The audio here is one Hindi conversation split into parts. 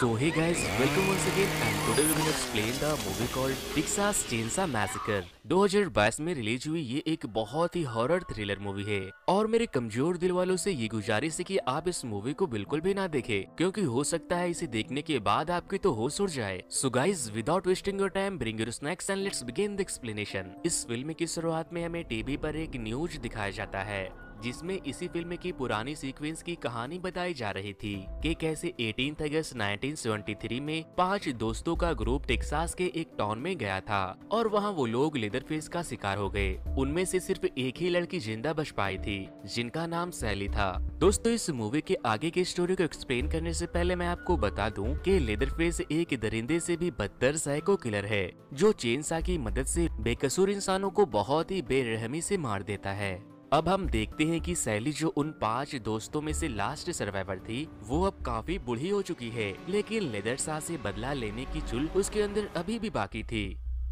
So hey guys, welcome once again and today we will explain the movie called Texas Chainsaw Massacre. 2022 में रिलीज हुई ये एक बहुत ही हॉरर थ्रिलर मूवी है और मेरे कमजोर दिल वालों से ये गुजारिश है कि आप इस मूवी को बिल्कुल भी ना देखें क्योंकि हो सकता है इसे देखने के बाद आपकी तो होश उड़ जाए so guys without wasting your time bring your snacks and let's begin the explanation इस फिल्म की शुरुआत में हमें टीवी पर एक न्यूज दिखाया जाता है जिसमें इसी फिल्म की पुरानी सीक्वेंस की कहानी बताई जा रही थी कि कैसे 18 अगस्त 1973 में पांच दोस्तों का ग्रुप टेक्सास के एक टाउन में गया था और वहाँ वो लोग लेदर फेस का शिकार हो गए उनमें से सिर्फ एक ही लड़की जिंदा बच पाई थी जिनका नाम सैली था दोस्तों इस मूवी के आगे की स्टोरी को एक्सप्लेन करने ऐसी पहले मैं आपको बता दूँ की लेदर फेस एक दरिंदे ऐसी भी बदतर साइको किलर है जो चेन की मदद ऐसी बेकसूर इंसानों को बहुत ही बेरहमी ऐसी मार देता है अब हम देखते हैं कि सैली जो उन पांच दोस्तों में से लास्ट सर्वाइवर थी वो अब काफी बुढ़ी हो चुकी है लेकिन लेदर शाह से बदला लेने की चुल उसके अंदर अभी भी बाकी थी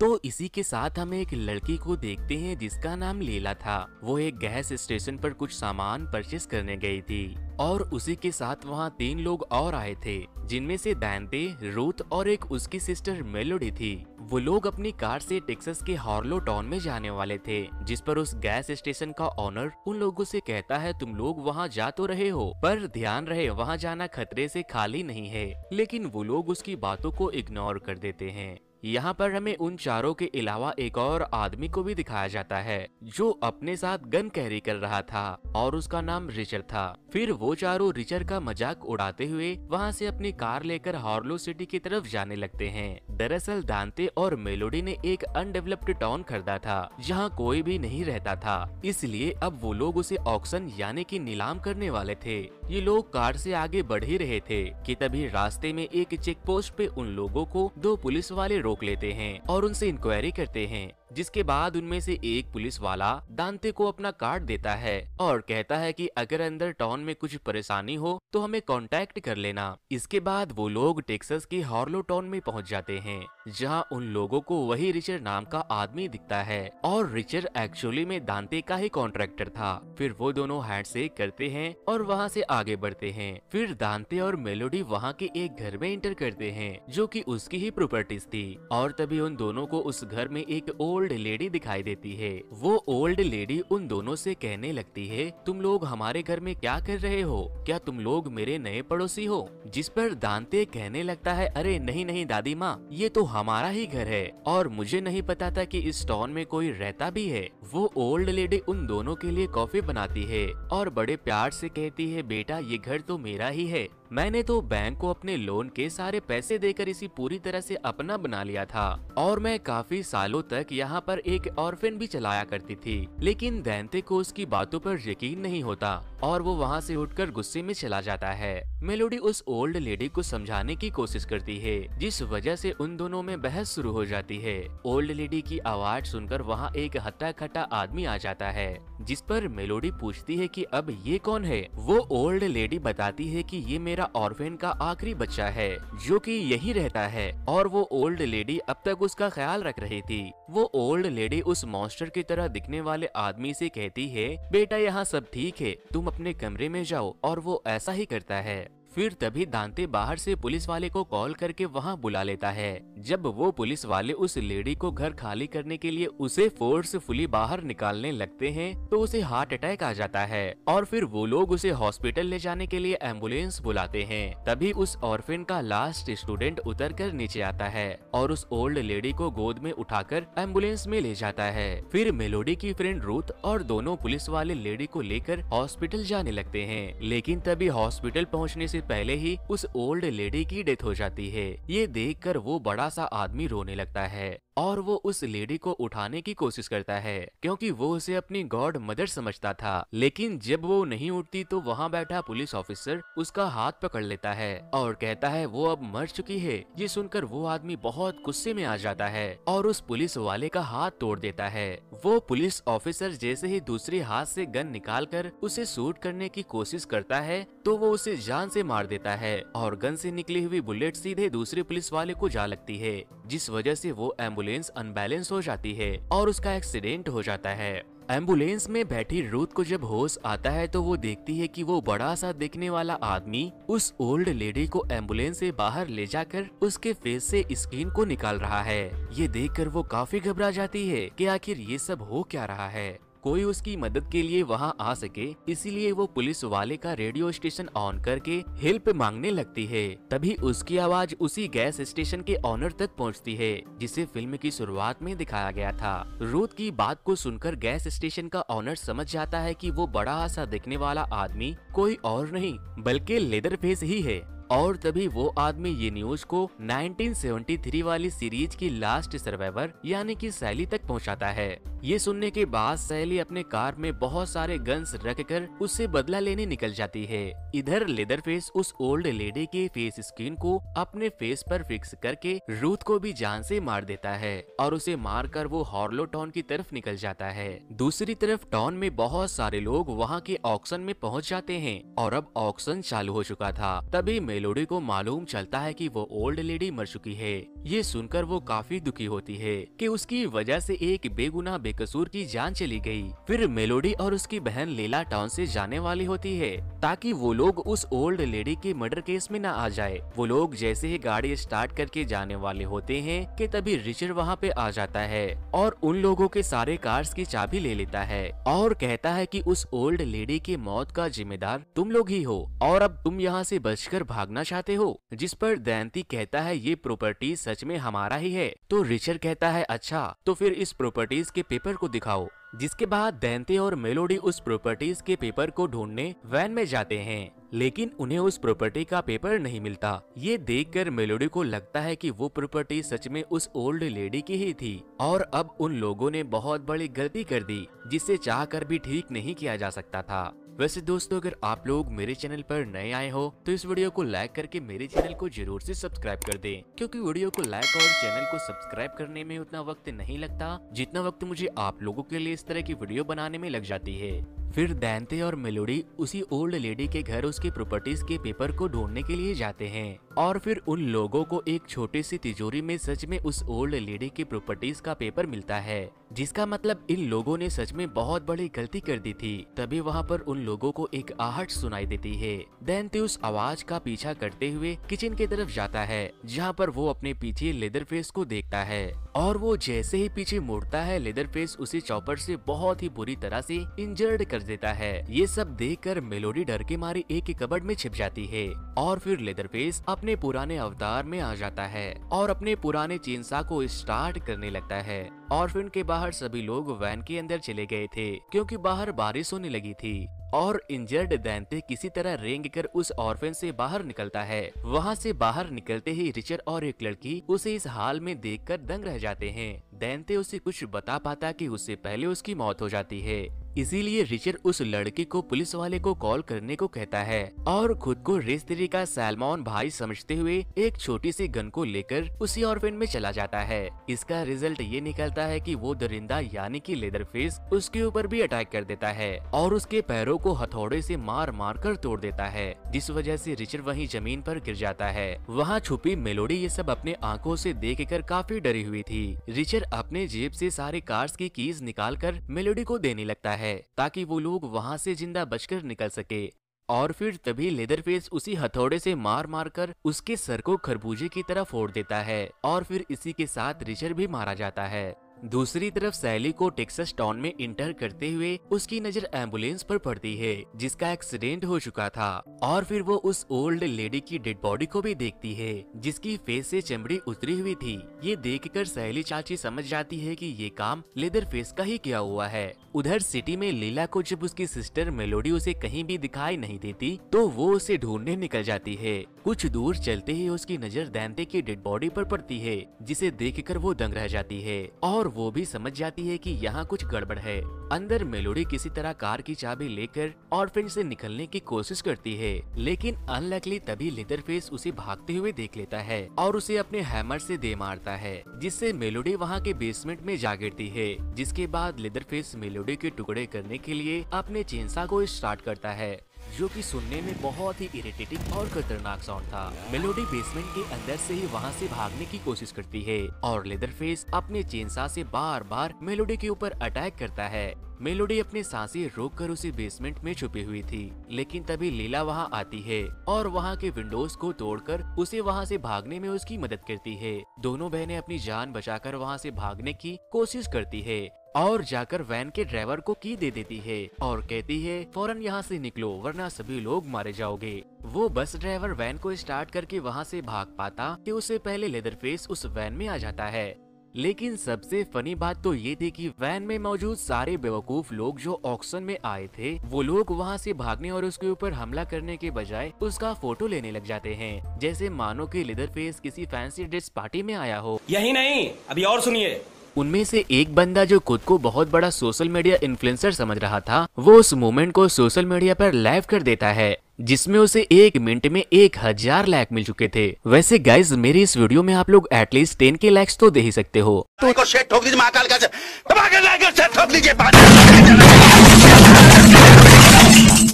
तो इसी के साथ हम एक लड़की को देखते हैं जिसका नाम लीला था वो एक गैस स्टेशन पर कुछ सामान परचेस करने गई थी और उसी के साथ वहाँ तीन लोग और आए थे जिनमें से दैनते रूथ और एक उसकी सिस्टर मेलोडी थी वो लोग अपनी कार से टेक्सस के हॉर्लो टाउन में जाने वाले थे जिस पर उस गैस स्टेशन का ऑनर उन लोगों से कहता है तुम लोग वहाँ जा तो रहे हो पर ध्यान रहे वहाँ जाना खतरे से खाली नहीं है लेकिन वो लोग उसकी बातों को इग्नोर कर देते हैं यहाँ पर हमें उन चारों के अलावा एक और आदमी को भी दिखाया जाता है जो अपने साथ गन कैरी कर रहा था और उसका नाम रिचर था फिर वो चारों रिचर का मजाक उड़ाते हुए वहाँ से अपनी कार लेकर हॉर्लो सिटी की तरफ जाने लगते हैं दरअसल दांते और मेलोडी ने एक अनडेवलप्ड टाउन खरीदा था जहाँ कोई भी नहीं रहता था इसलिए अब वो लोग उसे ऑक्शन यानी की नीलाम करने वाले थे ये लोग कार से आगे बढ़ ही रहे थे कि तभी रास्ते में एक चेक पोस्ट पे उन लोगों को दो पुलिस वाले रोक लेते हैं और उनसे इंक्वायरी करते हैं जिसके बाद उनमें से एक पुलिस वाला दांते को अपना कार्ड देता है और कहता है कि अगर अंदर टाउन में कुछ परेशानी हो तो हमें कांटेक्ट कर लेना इसके बाद वो लोग टेक्सास के हॉर्लो टाउन में पहुंच जाते हैं जहां उन लोगों को वही रिचर्ड नाम का आदमी दिखता है और रिचर्ड एक्चुअली में दांते का ही कॉन्ट्रैक्टर था फिर वो दोनों हैंड करते हैं और वहाँ से आगे बढ़ते हैं फिर दांते और मेलोडी वहाँ के एक घर में इंटर करते हैं जो की उसकी ही प्रॉपर्टीज थी और तभी उन दोनों को उस घर में एक ओल्ड ओल्ड लेडी दिखाई देती है वो ओल्ड लेडी उन दोनों से कहने लगती है तुम लोग हमारे घर में क्या कर रहे हो क्या तुम लोग मेरे नए पड़ोसी हो जिस पर दांते कहने लगता है अरे नहीं नहीं दादी माँ ये तो हमारा ही घर है और मुझे नहीं पता था कि इस टाउन में कोई रहता भी है वो ओल्ड लेडी उन दोनों के लिए कॉफी बनाती है और बड़े प्यार से कहती है बेटा ये घर तो मेरा ही है मैंने तो बैंक को अपने लोन के सारे पैसे देकर इसी पूरी तरह से अपना बना लिया था और मैं काफी सालों तक यहाँ पर एक ऑर्फेन भी चलाया करती थी लेकिन दैनते को उसकी बातों पर यकीन नहीं होता और वो वहाँ से उठकर गुस्से में चला जाता है मेलोडी उस ओल्ड लेडी को समझाने की कोशिश करती है जिस वजह ऐसी उन दोनों में बहस शुरू हो जाती है ओल्ड लेडी की आवाज सुनकर वहाँ एक हत्ता खट्टा आदमी आ जाता है जिस पर मेलोडी पूछती है की अब ये कौन है वो ओल्ड लेडी बताती है की ये मेरे मेरा ऑर्फेन का आखिरी बच्चा है जो कि यही रहता है और वो ओल्ड लेडी अब तक उसका ख्याल रख रही थी वो ओल्ड लेडी उस मॉन्स्टर की तरह दिखने वाले आदमी से कहती है बेटा यहाँ सब ठीक है तुम अपने कमरे में जाओ और वो ऐसा ही करता है फिर तभी दांते बाहर से पुलिस वाले को कॉल करके वहाँ बुला लेता है जब वो पुलिस वाले उस लेडी को घर खाली करने के लिए उसे फोर्सफुली बाहर निकालने लगते हैं तो उसे हार्ट अटैक आ जाता है और फिर वो लोग उसे हॉस्पिटल ले जाने के लिए एम्बुलेंस बुलाते हैं तभी उस ऑर्फिन का लास्ट स्टूडेंट उतर कर नीचे आता है और उस ओल्ड लेडी को गोद में उठा एम्बुलेंस में ले जाता है फिर मेलोडी की फ्रेंड रूथ और दोनों पुलिस वाले लेडी को लेकर हॉस्पिटल जाने लगते हैं लेकिन तभी हॉस्पिटल पहुँचने से पहले ही उस ओल्ड लेडी की डेथ हो जाती है ये देखकर वो बड़ा सा आदमी रोने लगता है और वो उस लेडी को उठाने की कोशिश करता है क्योंकि वो उसे अपनी गॉड मदर समझता था लेकिन जब वो नहीं उठती तो वहाँ बैठा पुलिस ऑफिसर उसका हाथ पकड़ लेता है और कहता है वो अब मर चुकी है ये सुनकर वो आदमी बहुत गुस्से में आ जाता है और उस पुलिस वाले का हाथ तोड़ देता है वो पुलिस ऑफिसर जैसे ही दूसरे हाथ से गन निकाल कर उसे शूट करने की कोशिश करता है तो वो उसे जान से मार देता है और गन से निकली हुई बुलेट सीधे दूसरे पुलिस वाले को जा लगती है जिस वजह से वो एम्बुलेंस एम्बुलेंस अनबैलेंस हो जाती है और उसका एक्सीडेंट हो जाता है एम्बुलेंस में बैठी रूथ को जब होश आता है तो वो देखती है कि वो बड़ा सा दिखने वाला आदमी उस ओल्ड लेडी को एम्बुलेंस से बाहर ले जाकर उसके फेस से स्किन को निकाल रहा है ये देखकर वो काफी घबरा जाती है कि आखिर ये सब हो क्या रहा है कोई उसकी मदद के लिए वहां आ सके इसीलिए वो पुलिस वाले का रेडियो स्टेशन ऑन करके हेल्प मांगने लगती है तभी उसकी आवाज उसी गैस स्टेशन के ऑनर तक पहुंचती है जिसे फिल्म की शुरुआत में दिखाया गया था रूथ की बात को सुनकर गैस स्टेशन का ऑनर समझ जाता है कि वो बड़ा सा दिखने वाला आदमी कोई और नहीं बल्कि लेदर फेस ही है और तभी वो आदमी ये न्यूज को 1973 वाली सीरीज की लास्ट सर्वाइवर यानी कि सैली तक पहुंचाता है ये सुनने के बाद सैली अपने कार में बहुत सारे गन्स रखकर उससे बदला लेने निकल जाती है इधर लेदर फेस उस ओल्ड लेडी के फेस स्क्रीन को अपने फेस पर फिक्स करके रूथ को भी जान से मार देता है और उसे मार कर वो हॉर्लो टाउन की तरफ निकल जाता है दूसरी तरफ टाउन में बहुत सारे लोग वहाँ के ऑक्शन में पहुँच जाते हैं और अब ऑक्शन चालू हो चुका था तभी मेलोडी को मालूम चलता है कि वो ओल्ड लेडी मर चुकी है ये सुनकर वो काफी दुखी होती है कि उसकी वजह से एक बेगुनाह बेकसूर की जान चली गई। फिर मेलोडी और उसकी बहन लीला टाउन से जाने वाली होती है ताकि वो लोग उस ओल्ड लेडी के मर्डर केस में न आ जाए वो लोग जैसे ही गाड़ी स्टार्ट करके जाने वाले होते हैं कि तभी रिचर्ड वहाँ पे आ जाता है और उन लोगों के सारे कार्स की चाबी ले लेता है और कहता है की उस ओल्ड लेडी की मौत का जिम्मेदार तुम लोग ही हो और अब तुम यहाँ से बचकर भाग भागना चाहते हो जिस पर दयंती कहता है ये प्रॉपर्टी सच में हमारा ही है तो रिचर्ड कहता है अच्छा तो फिर इस प्रॉपर्टीज के पेपर को दिखाओ जिसके बाद दयंती और मेलोडी उस प्रॉपर्टीज के पेपर को ढूंढने वैन में जाते हैं लेकिन उन्हें उस प्रॉपर्टी का पेपर नहीं मिलता ये देखकर मेलोडी को लगता है कि वो प्रॉपर्टी सच में उस ओल्ड लेडी की ही थी और अब उन लोगों ने बहुत बड़ी गलती कर दी जिसे चाह कर भी ठीक नहीं किया जा सकता था वैसे दोस्तों अगर आप लोग मेरे चैनल पर नए आए हो तो इस वीडियो को लाइक करके मेरे चैनल को जरूर से सब्सक्राइब कर दें क्योंकि वीडियो को लाइक और चैनल को सब्सक्राइब करने में उतना वक्त नहीं लगता जितना वक्त मुझे आप लोगों के लिए इस तरह की वीडियो बनाने में लग जाती है फिर दैनते और मेलोडी उसी ओल्ड लेडी के घर उसकी प्रॉपर्टीज के पेपर को ढूंढने के लिए जाते हैं और फिर उन लोगों को एक छोटी सी तिजोरी में सच में उस ओल्ड लेडी की प्रॉपर्टीज का पेपर मिलता है जिसका मतलब इन लोगों ने सच में बहुत बड़ी गलती कर दी थी तभी वहाँ पर उन लोगों को एक आहट सुनाई देती है दैनते उस आवाज का पीछा करते हुए किचन की तरफ जाता है जहाँ पर वो अपने पीछे लेदर फेस को देखता है और वो जैसे ही पीछे मुड़ता है लेदर फेस उसे चौपर से बहुत ही बुरी तरह से इंजर्ड कर देता है ये सब देख कर मेलोडी डर के मारे एक ही कबड़ में छिप जाती है और फिर लेदर फेस अपने पुराने अवतार में आ जाता है और अपने पुराने चेंसा को स्टार्ट करने लगता है ऑर्फिन के बाहर सभी लोग वैन के अंदर चले गए थे क्योंकि बाहर बारिश होने लगी थी और इंजर्ड दैनते किसी तरह रेंग कर उस ऑर्फेन से बाहर निकलता है वहाँ से बाहर निकलते ही रिचर्ड और एक लड़की उसे इस हाल में देखकर दंग रह जाते हैं दैनते उसे कुछ बता पाता कि उससे पहले उसकी मौत हो जाती है इसीलिए रिचर उस लड़के को पुलिस वाले को कॉल करने को कहता है और खुद को रेस्तरी का सैलमोन भाई समझते हुए एक छोटी सी गन को लेकर उसी ऑर्फेन में चला जाता है इसका रिजल्ट ये निकलता है कि वो दरिंदा यानी कि लेदर फेस उसके ऊपर भी अटैक कर देता है और उसके पैरों को हथौड़े से मार मार कर तोड़ देता है जिस वजह ऐसी रिचर वही जमीन आरोप गिर जाता है वहाँ छुपी मेलोडी ये सब अपने आँखों ऐसी देख काफी डरी हुई थी रिचर अपने जेब ऐसी सारे कार्स की कीज निकाल कर मेलोडी को देने लगता है है ताकि वो लोग वहाँ से जिंदा बचकर निकल सके और फिर तभी लेदर फेस उसी हथौड़े से मार मार कर उसके सर को खरबूजे की तरह फोड़ देता है और फिर इसी के साथ रिचर भी मारा जाता है दूसरी तरफ सैली को टेक्सस टाउन में इंटर करते हुए उसकी नजर एम्बुलेंस पर पड़ती है जिसका एक्सीडेंट हो चुका था और फिर वो उस ओल्ड लेडी की डेड बॉडी को भी देखती है जिसकी फेस से चमड़ी उतरी हुई थी ये देखकर सहेली चाची समझ जाती है कि ये काम लेदर फेस का ही किया हुआ है उधर सिटी में लीला को जब उसकी सिस्टर मेलोडी उसे कहीं भी दिखाई नहीं देती तो वो उसे ढूंढने निकल जाती है कुछ दूर चलते ही उसकी नजर दैनते की डेड बॉडी पर पड़ती है जिसे देखकर वो दंग रह जाती है और वो भी समझ जाती है कि यहाँ कुछ गड़बड़ है अंदर मेलोडी किसी तरह कार की चाबी लेकर और फिर से निकलने की कोशिश करती है लेकिन अनलकली तभी लेदर फेस उसे भागते हुए देख लेता है और उसे अपने हैमर से दे मारता है जिससे मेलोडी वहाँ के बेसमेंट में जा गिरती है जिसके बाद लेदर फेस मेलोडी के टुकड़े करने के लिए अपने चेंसा को स्टार्ट करता है जो कि सुनने में बहुत ही इरिटेटिंग और खतरनाक साउंड था मेलोडी बेसमेंट के अंदर से ही वहाँ से भागने की कोशिश करती है और लेदर फेस अपने चेनसा से बार बार मेलोडी के ऊपर अटैक करता है मेलोडी अपनी सांसें रोककर उसी बेसमेंट में छुपी हुई थी लेकिन तभी लीला वहाँ आती है और वहाँ के विंडोज को तोड़कर उसे वहाँ से भागने में उसकी मदद करती है दोनों बहनें अपनी जान बचाकर वहाँ से भागने की कोशिश करती है और जाकर वैन के ड्राइवर को की दे देती है और कहती है फौरन यहाँ से निकलो वरना सभी लोग मारे जाओगे वो बस ड्राइवर वैन को स्टार्ट करके वहाँ से भाग पाता कि उससे पहले लेदर फेस उस वैन में आ जाता है लेकिन सबसे फनी बात तो ये थी कि वैन में मौजूद सारे बेवकूफ लोग जो ऑक्शन में आए थे वो लोग वहाँ से भागने और उसके ऊपर हमला करने के बजाय उसका फोटो लेने लग जाते हैं जैसे मानो के लेदर फेस किसी फैंसी ड्रेस पार्टी में आया हो यही नहीं अभी और सुनिए उनमें से एक बंदा जो खुद को बहुत बड़ा सोशल मीडिया इन्फ्लुएंसर समझ रहा था वो उस मोमेंट को सोशल मीडिया पर लाइव कर देता है जिसमें उसे एक मिनट में एक हजार लाइक मिल चुके थे वैसे गाइज मेरी इस वीडियो में आप लोग एटलीस्ट टेन के लाइक्स तो दे ही सकते हो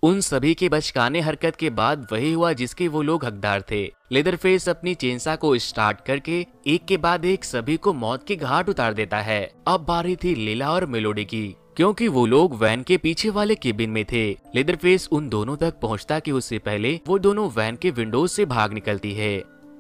उन सभी के बचकाने हरकत के बाद वही हुआ जिसके वो लोग हकदार थे लेदर फेस अपनी चेंसा को स्टार्ट करके एक के बाद एक सभी को मौत के घाट उतार देता है अब बारी थी लीला और मेलोडी की क्योंकि वो लोग वैन के पीछे वाले केबिन में थे लेदर फेस उन दोनों तक पहुंचता कि उससे पहले वो दोनों वैन के विंडोज से भाग निकलती है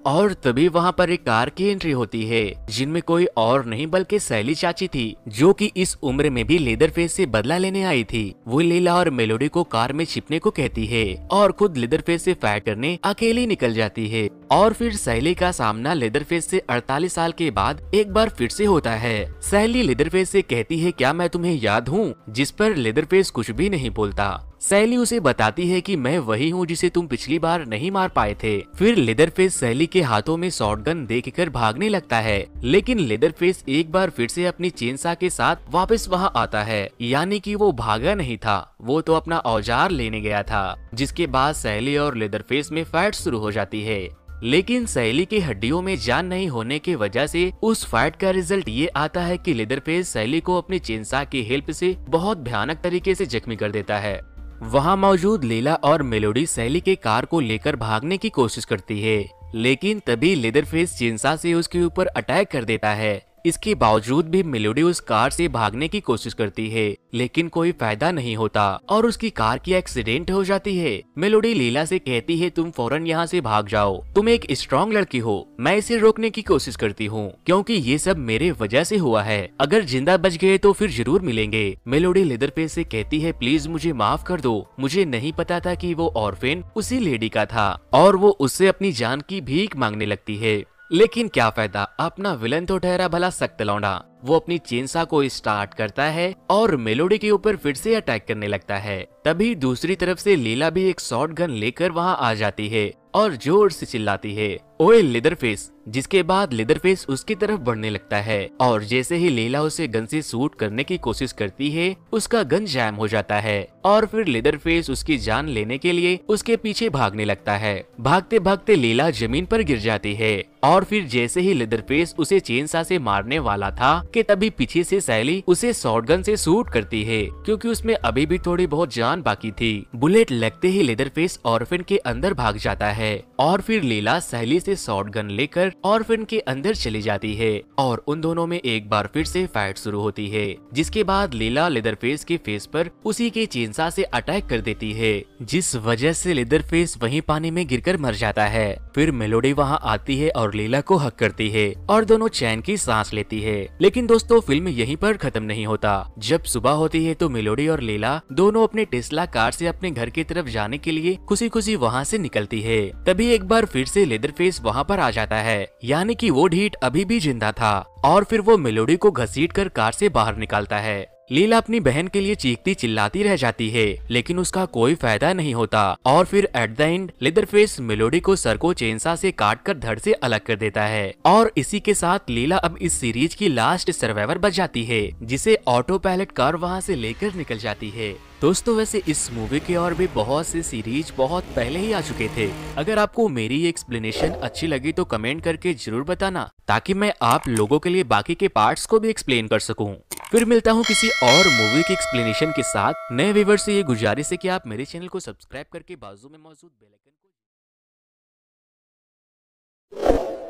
और तभी वहाँ पर एक कार की एंट्री होती है जिनमें कोई और नहीं बल्कि सैली चाची थी जो कि इस उम्र में भी लेदर फेस से बदला लेने आई थी वो लीला और मेलोडी को कार में छिपने को कहती है और खुद लेदर फेस से फायर करने अकेली निकल जाती है और फिर सहेली का सामना लेदर फेस से 48 साल के बाद एक बार फिर से होता है सहेली लेदर फेस से कहती है क्या मैं तुम्हें याद हूँ जिस पर लेदर फेस कुछ भी नहीं बोलता सैली उसे बताती है कि मैं वही हूँ जिसे तुम पिछली बार नहीं मार पाए थे फिर लेदर फेस सैली के हाथों में शॉटगन देखकर भागने लगता है लेकिन लेदर फेस एक बार फिर से अपनी चेनसा के साथ वापस वहाँ आता है यानी कि वो भागा नहीं था वो तो अपना औजार लेने गया था जिसके बाद सैली और लेदर फेस में फाइट शुरू हो जाती है लेकिन सहेली के हड्डियों में जान नहीं होने की वजह से उस फाइट का रिजल्ट ये आता है कि लेदरफेस सैली को अपनी चेनसा की हेल्प से बहुत भयानक तरीके से जख्मी कर देता है वहां मौजूद लीला और मेलोडी सैली के कार को लेकर भागने की कोशिश करती है लेकिन तभी लेदर फेस चिंसा से उसके ऊपर अटैक कर देता है इसके बावजूद भी मिलोडी उस कार से भागने की कोशिश करती है लेकिन कोई फायदा नहीं होता और उसकी कार की एक्सीडेंट हो जाती है मिलोडी लीला से कहती है तुम फौरन यहाँ से भाग जाओ तुम एक स्ट्रॉन्ग लड़की हो मैं इसे रोकने की कोशिश करती हूँ क्योंकि ये सब मेरे वजह से हुआ है अगर जिंदा बच गए तो फिर जरूर मिलेंगे मेलोडी पे ऐसी कहती है प्लीज मुझे माफ कर दो मुझे नहीं पता था की वो ऑर्फेन उसी लेडी का था और वो उससे अपनी जान की भीख मांगने लगती है लेकिन क्या फायदा अपना विलन तो ठहरा भला सख्त लौंडा वो अपनी चेंसा को स्टार्ट करता है और मेलोडी के ऊपर फिर से अटैक करने लगता है तभी दूसरी तरफ से लीला भी एक शॉर्ट गन लेकर वहाँ आ जाती है और जोर से चिल्लाती है ओए लेदर फेस जिसके बाद लेदरफेस उसकी तरफ बढ़ने लगता है और जैसे ही लीला उसे गन से सूट करने की कोशिश करती है उसका गन जैम हो जाता है और फिर लेदरफेस उसकी जान लेने के लिए उसके पीछे भागने लगता है भागते भागते लीला जमीन पर गिर जाती है और फिर जैसे ही लेदरफेस उसे चेनसा से मारने वाला था कि तभी पीछे से सैली उसे शॉर्ट गन से शूट करती है क्योंकि उसमें अभी भी थोड़ी बहुत जान बाकी थी बुलेट लगते ही लेदरफेस ऑर्फिन के अंदर भाग जाता है और फिर लीला सैली से गन लेकर लेकर ऑर्फिन के अंदर चली जाती है और उन दोनों में एक बार फिर से फाइट शुरू होती है जिसके बाद लीला लेदर फेस के फेस पर उसी के चेंसा से अटैक कर देती है जिस वजह से लेदर फेस वही पानी में गिरकर मर जाता है फिर मेलोडी वहाँ आती है और लीला को हक करती है और दोनों चैन की सांस लेती है लेकिन दोस्तों फिल्म यहीं पर खत्म नहीं होता जब सुबह होती है तो मेलोडी और लीला दोनों अपने टेस्ला कार से अपने घर की तरफ जाने के लिए खुशी खुशी वहाँ से निकलती है तभी एक बार फिर से लेदर फेस वहाँ पर आ जाता है यानी कि वो ढीट अभी भी जिंदा था और फिर वो मेलोडी को घसीट कर कार से बाहर निकालता है लीला अपनी बहन के लिए चीखती चिल्लाती रह जाती है लेकिन उसका कोई फायदा नहीं होता और फिर at the end Leatherface Melody को सर को चेंसा से काट कर धड़ से अलग कर देता है और इसी के साथ लीला अब इस सीरीज की लास्ट सर्वाइवर बच जाती है जिसे ऑटो पायलट कार वहाँ से लेकर निकल जाती है दोस्तों वैसे इस मूवी के और भी बहुत से सीरीज बहुत पहले ही आ चुके थे अगर आपको मेरी एक्सप्लेनेशन अच्छी लगी तो कमेंट करके जरूर बताना ताकि मैं आप लोगों के लिए बाकी के पार्ट्स को भी एक्सप्लेन कर सकूं। फिर मिलता हूं किसी और मूवी की एक्सप्लेनेशन के साथ नए व्यूवर से ये गुजारिश है कि आप मेरे चैनल को सब्सक्राइब करके बाजू में मौजूद को